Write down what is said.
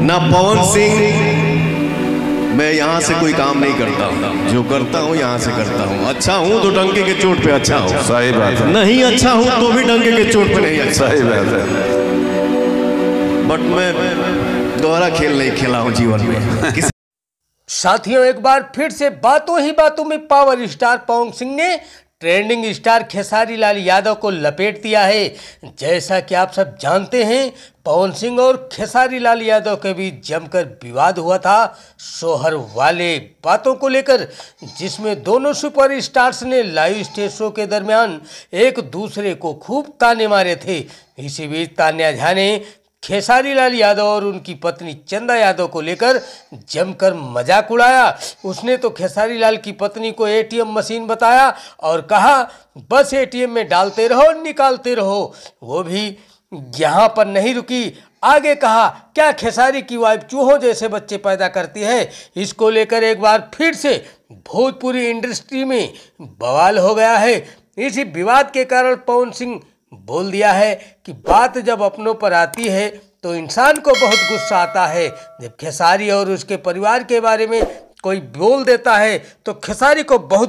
ना पवन सिंह मैं यहां से कोई काम नहीं करता हूं जो करता हूं यहाँ से करता हूं अच्छा हूं तो डंके के चोट पे अच्छा हूं सही बात है नहीं अच्छा हूं तो भी डंके के चोट पे नहीं अच्छा सही बात है बट मैं दोहरा खेल नहीं खेला हूँ जीवन में साथियों एक बार फिर से बातों ही बातों में पावर स्टार पवन सिंह ने ट्रेंडिंग स्टार खेसारी लाल यादव को लपेट दिया है जैसा कि आप सब जानते हैं पवन सिंह और खेसारी लाल यादव के बीच जमकर विवाद हुआ था शोहर वाले बातों को लेकर जिसमें दोनों सुपर स्टार्स ने लाइव स्टेज शो के दरमियान एक दूसरे को खूब ताने मारे थे इसी बीच तान्या झा ने खेसारी लाल यादव और उनकी पत्नी चंदा यादव को लेकर जमकर मजाक उड़ाया उसने तो खेसारी लाल की पत्नी को एटीएम मशीन बताया और कहा बस एटीएम में डालते रहो निकालते रहो वो भी यहाँ पर नहीं रुकी आगे कहा क्या खेसारी की वाइफ चूहों जैसे बच्चे पैदा करती है इसको लेकर एक बार फिर से भोजपुरी इंडस्ट्री में बवाल हो गया है इसी विवाद के कारण पवन सिंह बोल दिया है कि बात जब अपनों पर आती है तो इंसान को बहुत गुस्सा आता है जब खेसारी और उसके परिवार के बारे में कोई बोल देता है तो खेसारी को बहुत